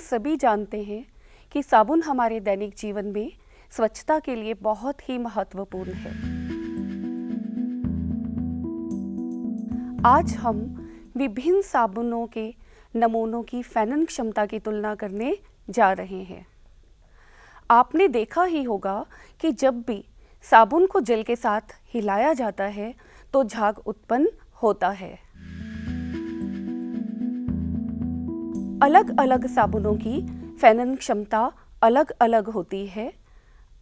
सभी जानते हैं कि साबुन हमारे दैनिक जीवन में स्वच्छता के लिए बहुत ही महत्वपूर्ण है आज हम विभिन्न साबुनों के नमूनों की फैनन क्षमता की तुलना करने जा रहे हैं आपने देखा ही होगा कि जब भी साबुन को जल के साथ हिलाया जाता है तो झाग उत्पन्न होता है अलग अलग साबुनों की फैनन क्षमता अलग अलग होती है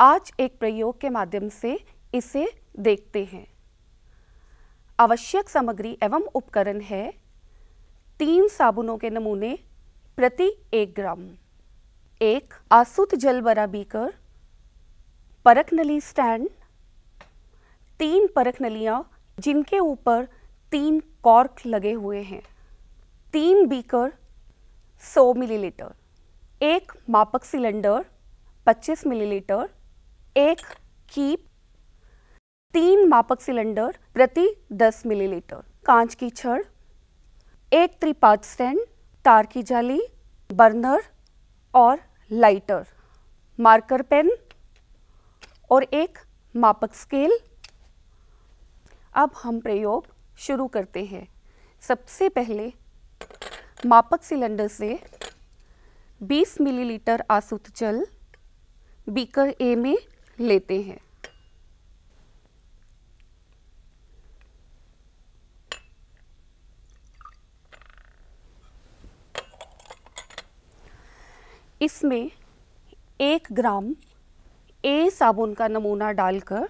आज एक प्रयोग के माध्यम से इसे देखते हैं आवश्यक सामग्री एवं उपकरण है तीन साबुनों के नमूने प्रति एक ग्राम एक आसुत जल बरा बीकर परख नली स्टैंड तीन परख नलियाँ जिनके ऊपर तीन कॉर्क लगे हुए हैं तीन बीकर 100 मिलीलीटर एक मापक सिलेंडर 25 मिलीलीटर एक कीप तीन मापक सिलेंडर प्रति 10 मिलीलीटर कांच की छड़ एक त्रिपाद स्टैंड तार की जाली बर्नर और लाइटर मार्कर पेन और एक मापक स्केल अब हम प्रयोग शुरू करते हैं सबसे पहले मापक सिलेंडर से 20 मिलीलीटर आसुत जल बीकर ए में लेते हैं इसमें एक ग्राम ए साबुन का नमूना डालकर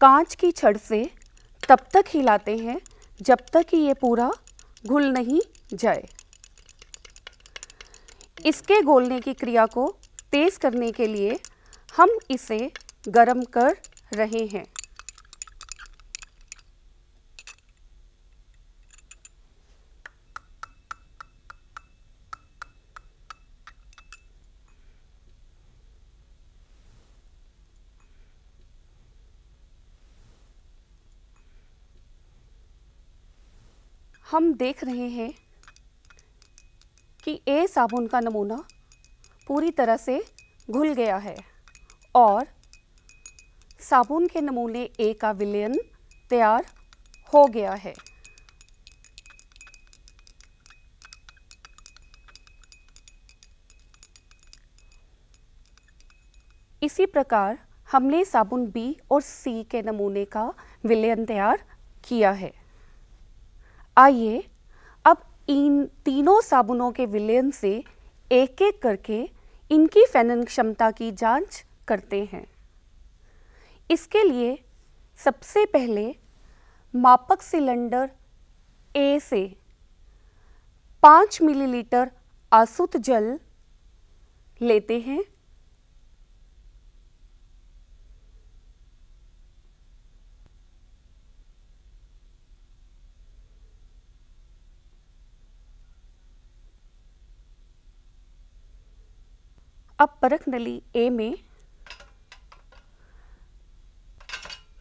कांच की छड़ से तब तक हिलाते हैं जब तक कि ये पूरा घुल नहीं जाए इसके घोलने की क्रिया को तेज़ करने के लिए हम इसे गर्म कर रहे हैं हम देख रहे हैं कि ए साबुन का नमूना पूरी तरह से घुल गया है और साबुन के नमूने ए का विलयन तैयार हो गया है इसी प्रकार हमने साबुन बी और सी के नमूने का विलयन तैयार किया है आइए अब इन तीनों साबुनों के विलयन से एक एक करके इनकी फेनन क्षमता की जांच करते हैं इसके लिए सबसे पहले मापक सिलेंडर ए से पाँच मिलीलीटर आसुत जल लेते हैं अब परख नली ए में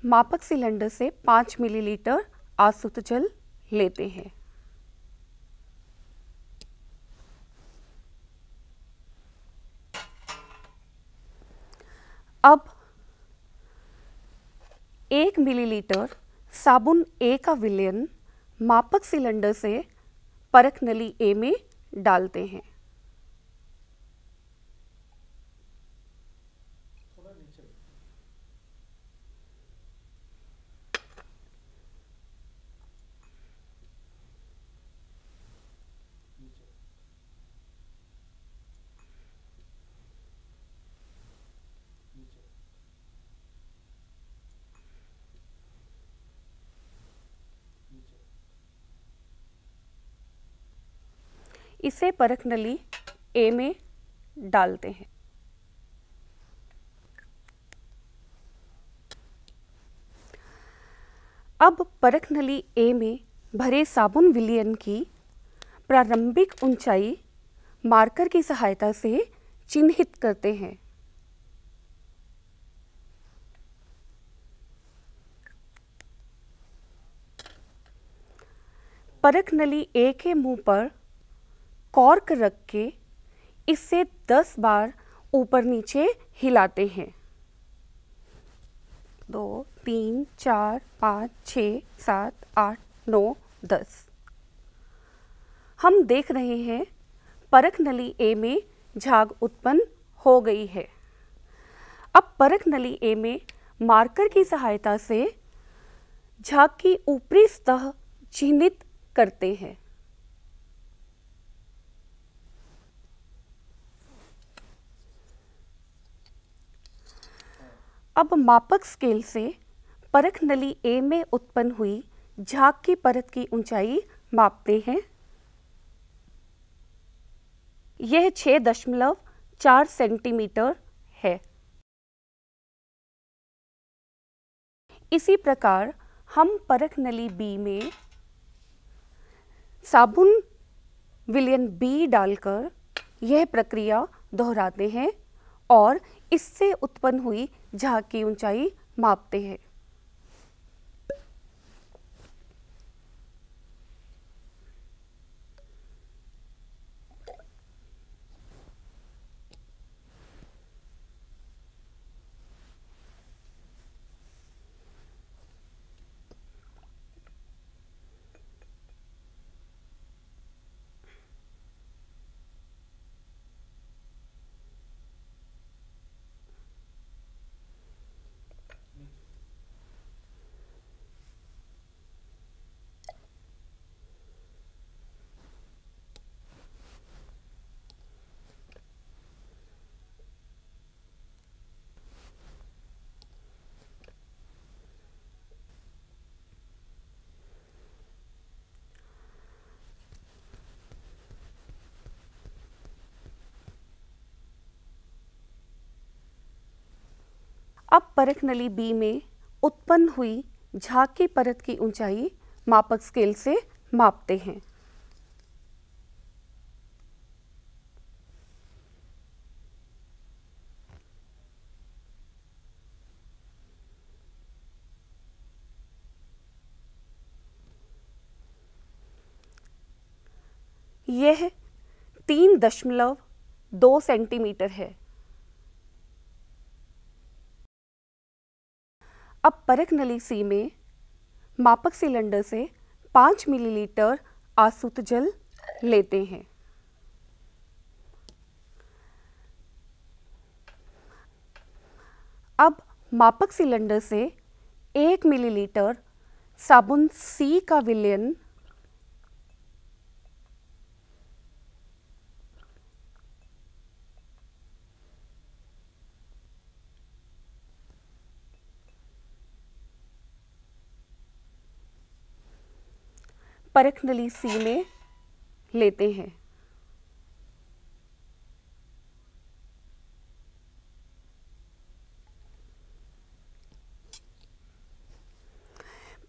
मापक सिलेंडर से 5 मिलीलीटर आसुत तो जल लेते हैं अब एक मिलीलीटर साबुन ए का विलयन मापक सिलेंडर से परख नली ए में डालते हैं इसे परख नली ए में डालते हैं अब परख नली ए में भरे साबुन विलियन की प्रारंभिक ऊंचाई मार्कर की सहायता से चिन्हित करते हैं परख नली ए के मुंह पर कॉर्क रख के इसे दस बार ऊपर नीचे हिलाते हैं दो तीन चार पाँच छ सात आठ नौ दस हम देख रहे हैं परख नली ए में झाग उत्पन्न हो गई है अब परख नली ए में मार्कर की सहायता से झाग की ऊपरी सतह चिन्हित करते हैं अब मापक स्केल से परख नली ए में उत्पन्न हुई झाग की परत की ऊंचाई मापते हैं यह छः दशमलव चार सेंटीमीटर है इसी प्रकार हम परख नली बी में साबुन विलियन बी डालकर यह प्रक्रिया दोहराते हैं और इससे उत्पन्न हुई झाग की ऊंचाई मापते हैं अब परख नली बी में उत्पन्न हुई झाग की परत की ऊंचाई मापक स्केल से मापते हैं यह तीन दशमलव दो सेंटीमीटर है अब परख नली सी में मापक सिलेंडर से पाँच मिलीलीटर आसूत जल लेते हैं अब मापक सिलेंडर से एक मिलीलीटर साबुन सी का विलयन परख नली सी में लेते हैं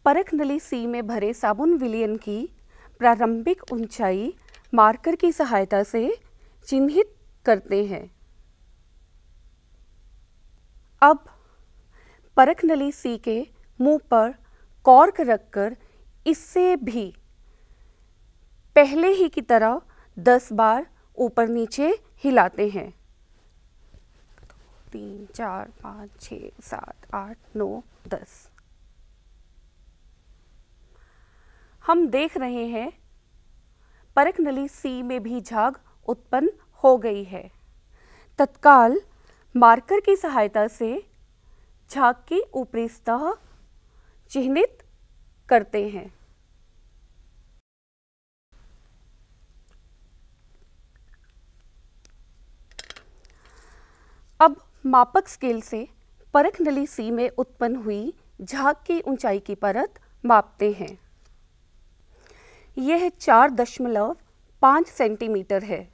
परख नली सी में भरे साबुन विलियन की प्रारंभिक ऊंचाई मार्कर की सहायता से चिन्हित करते हैं अब परख नली सी के मुंह पर कॉर्क रखकर इससे भी पहले ही की तरह दस बार ऊपर नीचे हिलाते हैं तीन चार पाँच छ सात आठ नौ दस हम देख रहे हैं परक नली सी में भी झाग उत्पन्न हो गई है तत्काल मार्कर की सहायता से झाग की ऊपरी सतह चिन्हित करते हैं अब मापक स्केल से परख नली सी में उत्पन्न हुई झाग की ऊंचाई की परत मापते हैं यह चार दशमलव पाँच सेंटीमीटर है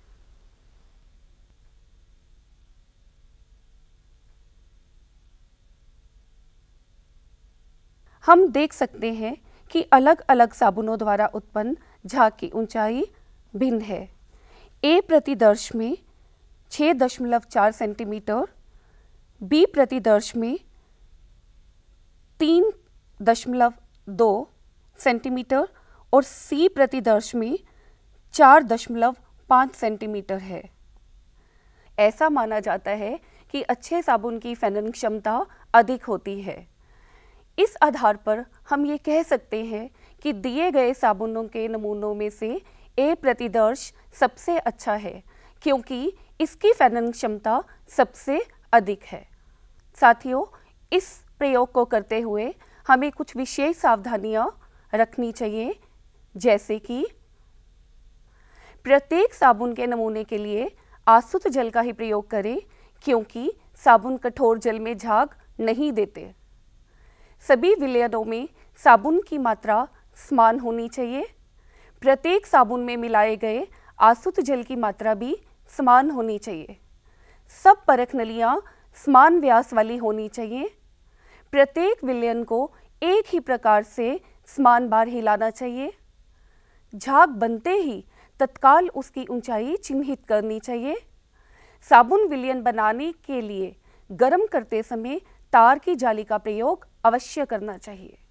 हम देख सकते हैं कि अलग अलग साबुनों द्वारा उत्पन्न झाग की ऊंचाई भिन्न है ए प्रतिदर्श में छः दशमलव चार सेंटीमीटर बी प्रतिदर्श में तीन दशमलव दो सेंटीमीटर और सी प्रतिदर्श में चार दशमलव पाँच सेंटीमीटर है ऐसा माना जाता है कि अच्छे साबुन की फैनन क्षमता अधिक होती है इस आधार पर हम ये कह सकते हैं कि दिए गए साबुनों के नमूनों में से ए प्रतिदर्श सबसे अच्छा है क्योंकि इसकी फैनन क्षमता सबसे अधिक है साथियों इस प्रयोग को करते हुए हमें कुछ विशेष सावधानियां रखनी चाहिए जैसे कि प्रत्येक साबुन के नमूने के लिए आसुत जल का ही प्रयोग करें क्योंकि साबुन कठोर जल में झाग नहीं देते सभी विलयनों में साबुन की मात्रा समान होनी चाहिए प्रत्येक साबुन में मिलाए गए आसुत जल की मात्रा भी समान होनी चाहिए सब परख नलियाँ समान व्यास वाली होनी चाहिए प्रत्येक विलयन को एक ही प्रकार से समान बार हिलाना चाहिए झाग बनते ही तत्काल उसकी ऊंचाई चिन्हित करनी चाहिए साबुन विलयन बनाने के लिए गर्म करते समय तार की जाली का प्रयोग अवश्य करना चाहिए